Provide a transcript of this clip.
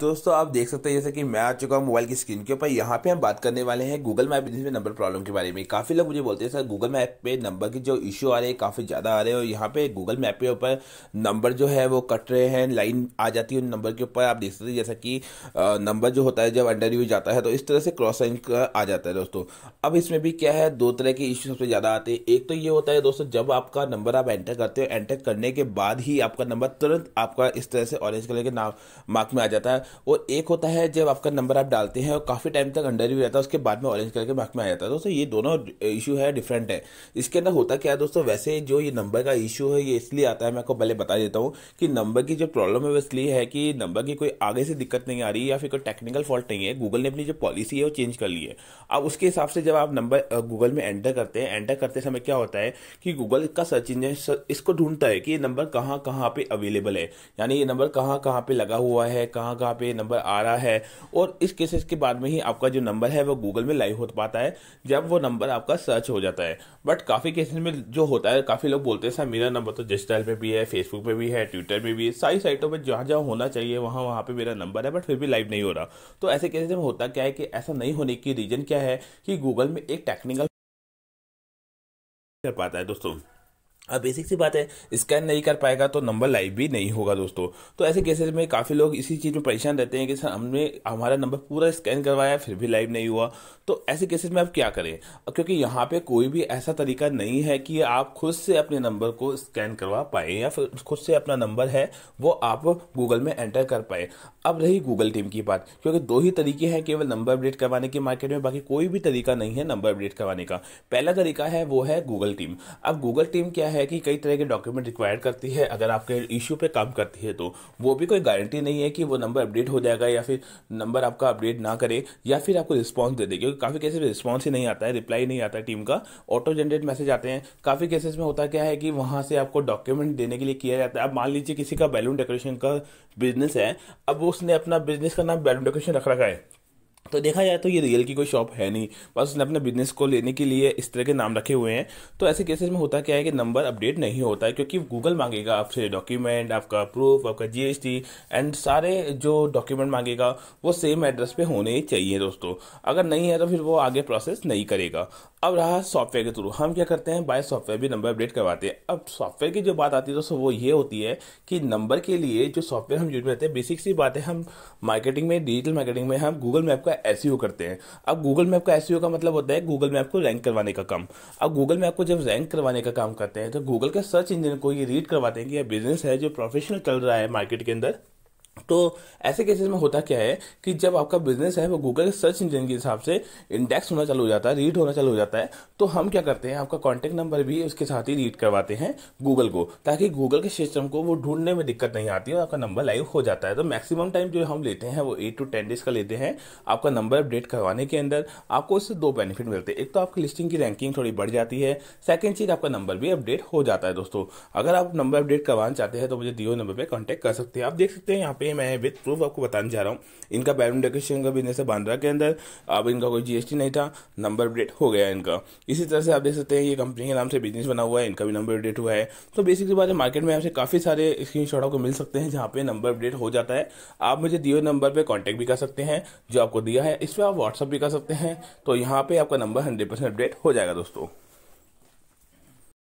दोस्तों आप देख सकते हैं जैसे कि मैं आ चुका हूँ मोबाइल की स्क्रीन के ऊपर यहाँ पे हम बात करने वाले हैं गूगल मैप जिसमें नंबर प्रॉब्लम के बारे में काफ़ी लोग मुझे बोलते हैं सर गूगल मैप पे नंबर की जो इशू आ रहे हैं काफ़ी ज़्यादा आ रहे हैं और यहाँ पे गूगल मैप के ऊपर नंबर जो है वो कट रहे हैं लाइन आ जाती है उन नंबर के ऊपर आप देख सकते हैं जैसा कि नंबर जो होता है जब अंडर यूज जाता है तो इस तरह से क्रॉस लाइन आ जाता है दोस्तों अब इसमें भी क्या है दो तरह के इशू सबसे ज़्यादा आते हैं एक तो ये होता है दोस्तों जब आपका नंबर आप एंटर करते हो एंटर करने के बाद ही आपका नंबर तुरंत आपका इस तरह से ऑरेंज कलर के नाम मार्क में आ जाता है और एक होता है जब आपका नंबर आप डालते हैं और काफ़ी टाइम तक अंडर ही रहता है उसके बाद में ऑरेंज कलर के मार्क में आ जाता है दोस्तों ये दोनों इशू है डिफरेंट है इसके अंदर होता क्या है दोस्तों वैसे जो ये नंबर का इशू है ये इसलिए आता है मैं आपको पहले बता देता हूँ कि नंबर की जो प्रॉब्लम है वो इसलिए है कि नंबर की कोई आगे से दिक्कत नहीं आ रही या फिर कोई टेक्निकल फॉल्ट नहीं है गूगल ने अपनी जो पॉलिसी है वो चेंज कर ली है अब उसके हिसाब से जब आप नंबर गूगल में एंटर करते हैं एंटर करते समय क्या होता है कि गूगल का सर्च इंजन इसको ढूंढता है कि ये नंबर कहाँ कहाँ पे अवेलेबल है यानी ये नंबर कहाँ कहाँ पे लगा हुआ है कहाँ कहाँ यहाँ पे नंबर आ रहा है और इस केसेस के बाद में ही आपका जो नंबर है वो गूगल में लाइव हो पाता है जब वो नंबर आपका सर्च हो जाता है बट काफ़ी केसेस में जो होता है काफ़ी लोग बोलते हैं सर मेरा नंबर तो डिजिटल पे भी है फेसबुक पे भी है ट्विटर पे भी है सारी साइटों पर जहाँ जहाँ होना चाहिए वहाँ वहाँ पर मेरा नंबर है बट फिर भी लाइव नहीं हो रहा तो ऐसे केसेस में होता क्या है कि ऐसा नहीं होने की रीज़न क्या है कि गूगल में एक टेक्निकल कर पाता है दोस्तों अब बेसिक सी बात है स्कैन नहीं कर पाएगा तो नंबर लाइव भी नहीं होगा दोस्तों तो ऐसे केसेस में काफ़ी लोग इसी चीज़ में परेशान रहते हैं कि सर हमने हमारा नंबर पूरा स्कैन करवाया फिर भी लाइव नहीं हुआ तो ऐसे केसेस में आप क्या करें क्योंकि यहाँ पे कोई भी ऐसा तरीका नहीं है कि आप खुद से अपने नंबर को स्कैन करवा पाए या फिर खुद से अपना नंबर है वो आप गूगल में एंटर कर पाए अब रही गूगल टीम की बात क्योंकि दो ही तरीके हैं केवल नंबर अपडेट करवाने के मार्केट में बाकी कोई भी तरीका नहीं है नंबर अपडेट करवाने का पहला तरीका है वो है गूगल टीम अब गूगल टीम क्या है कि कई तरह के डॉक्यूमेंट रिक्वायर करती है अगर आपके इशू पर काम करती है तो वो भी कोई गारंटी नहीं है कि वो नंबर अपडेट हो जाएगा या फिर नंबर आपका अपडेट ना करे या फिर आपको रिस्पॉन्स दे दे क्योंकि काफ़ी केसेस में रिस्पॉन्स ही नहीं आता है रिप्लाई नहीं आता टीम का ऑटो जनरेट मैसेज आते हैं काफ़ी केसेस में होता क्या है कि वहाँ से आपको डॉक्यूमेंट देने के लिए किया जाता है अब मान लीजिए किसी का बैलून डेकोरेशन का बिजनेस है अब वो उसने अपना बिजनेस का नाम बैलून डेकोरेशन रख रखा है तो देखा जाए तो ये रियल की कोई शॉप है नहीं बस उसने अपने बिजनेस को लेने के लिए इस तरह के नाम रखे हुए हैं तो ऐसे केसेस में होता क्या है कि नंबर अपडेट नहीं होता है क्योंकि गूगल मांगेगा आपसे डॉक्यूमेंट आपका प्रूफ आपका जीएसटी एंड सारे जो डॉक्यूमेंट मांगेगा वो सेम एड्रेस पे होने चाहिए दोस्तों अगर नहीं है तो फिर वो आगे प्रोसेस नहीं करेगा अब रहा सॉफ्टवेयर के थ्रू हम क्या करते हैं बाय सॉफ्टवेयर भी नंबर अपडेट करवाते हैं अब सॉफ्टवेयर की जो बात आती है दोस्तों वो ये होती है कि नंबर के लिए जो सॉफ्टवेयर हम यूज करते हैं बेसिक सी बात है हम मार्केटिंग में डिजिटल मार्केटिंग में हम गूगल मैप का एस e करते हैं अब गूगल मैप का एस e का मतलब होता है गूगल मैप को रैंक करवाने का काम अब गूगल मैप को जब रैंक करवाने का काम करते हैं तो गूगल के सर्च इंजन को ये रीड करवाते हैं कि यह बिजनेस है जो प्रोफेशनल चल रहा है मार्केट के अंदर तो ऐसे केसेस में होता क्या है कि जब आपका बिजनेस है वो गूगल के सर्च इंजन के हिसाब से इंडेक्स होना चालू हो जाता है रीड होना चालू हो जाता है तो हम क्या करते हैं आपका कॉन्टैक्ट नंबर भी उसके साथ ही रीड करवाते हैं गूगल को ताकि गूगल के सिस्टम को वो ढूंढने में दिक्कत नहीं आती और आपका नंबर लाइव हो जाता है तो मैक्सिमम टाइम जो हम लेते हैं वो एट टू टेन डेज का लेते हैं आपका नंबर अपडेट करवाने के अंदर आपको उससे दो बेनिफिट मिलते हैं एक तो आपकी लिस्टिंग की रैंकिंग थोड़ी बढ़ जाती है सेकेंड चीज़ आपका नंबर भी अपडेट हो जाता है दोस्तों अगर आप नंबर अपडेट करवाना चाहते हैं तो मुझे दियो नंबर पर कॉन्टेक्ट कर सकते हैं आप देख सकते हैं यहाँ पे पे मैं विद प्रूफ आपको बताने जा रहा हूँ इनका बैलून डेकोरेशन का बिजनेस है बांद्रा के अंदर अब इनका कोई जीएसटी नहीं था नंबर अपडेट हो गया इनका इसी तरह से आप देख सकते हैं ये कंपनी के नाम से बिजनेस बना हुआ है इनका भी नंबर अपडेट हुआ है तो बेसिकली बात है मार्केट में आपसे काफ़ी सारे स्क्रीन शॉट आपको मिल सकते हैं जहाँ पे नंबर अपडेट हो जाता है आप मुझे दिए नंबर पर कॉन्टैक्ट भी कर सकते हैं जो आपको दिया है इस पर आप व्हाट्सअप भी कर सकते हैं तो यहाँ पर आपका नंबर हंड्रेड अपडेट हो जाएगा दोस्तों